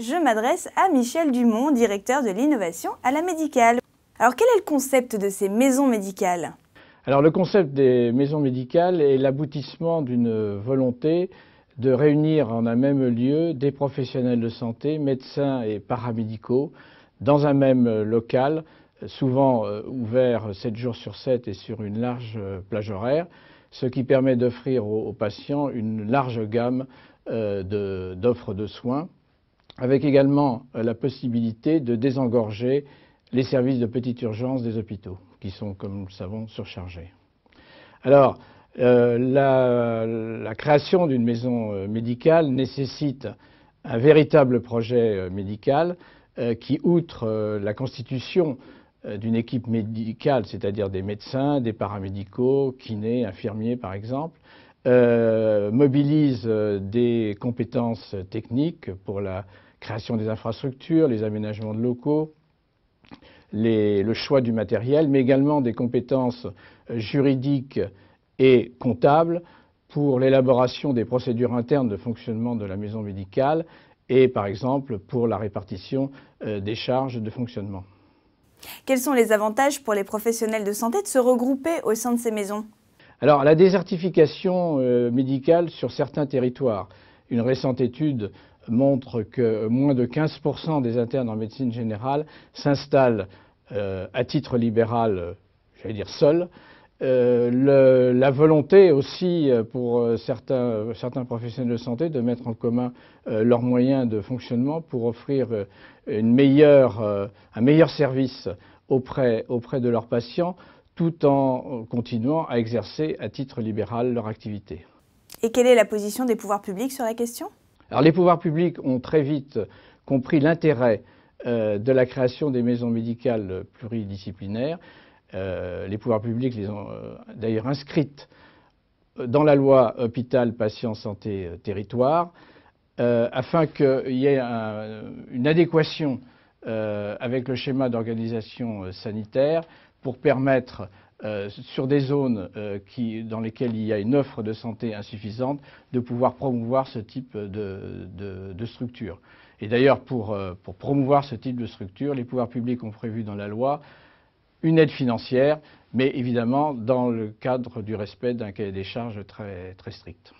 je m'adresse à Michel Dumont, directeur de l'innovation à la médicale. Alors quel est le concept de ces maisons médicales Alors le concept des maisons médicales est l'aboutissement d'une volonté de réunir en un même lieu des professionnels de santé, médecins et paramédicaux, dans un même local, souvent euh, ouvert 7 jours sur 7 et sur une large euh, plage horaire, ce qui permet d'offrir aux, patients une large gamme euh, d'offres de soins avec également euh, la possibilité de désengorger les services de petite urgence des hôpitaux, qui sont, comme nous le savons, surchargés. Alors, euh, la, création d'une maison euh, médicale nécessite un véritable projet médical qui, outre la constitution d'une équipe médicale, c'est-à-dire des médecins, des paramédicaux, kinés, infirmiers par exemple, mobilise des compétences techniques pour la création des infrastructures, les aménagements de locaux, le choix du matériel, mais également des compétences euh, juridiques et comptables pour l'élaboration des procédures internes de fonctionnement de la maison médicale et par exemple pour la répartition euh, des charges de fonctionnement. Quels sont les avantages pour les professionnels de santé de se regrouper au sein de ces maisons Alors la désertification euh, médicale sur certains territoires. Une récente étude montre que moins de 15% des internes en médecine générale s'installent euh, à titre libéral, euh, j'allais dire seul. Euh, la volonté aussi pour certains, professionnels de santé de mettre en commun leurs moyens de fonctionnement pour offrir un meilleur service auprès, auprès de leurs patients tout en continuant à exercer à titre libéral leur activité. Et quelle est la position des pouvoirs publics sur la question les pouvoirs publics ont très vite compris l'intérêt euh, de la création des maisons médicales pluridisciplinaires. Euh, les pouvoirs publics les ont euh, d'ailleurs inscrites dans la loi hôpital, patient, santé, territoire, afin qu'il y ait une adéquation avec le schéma d'organisation sanitaire pour permettre euh, sur des zones euh, dans lesquelles il y a une offre de santé insuffisante, de pouvoir promouvoir ce type de, structure. Et d'ailleurs, euh, pour, promouvoir ce type de structure, les pouvoirs publics ont prévu dans la loi une aide financière, mais évidemment dans le cadre du respect d'un cahier des charges très, très strict.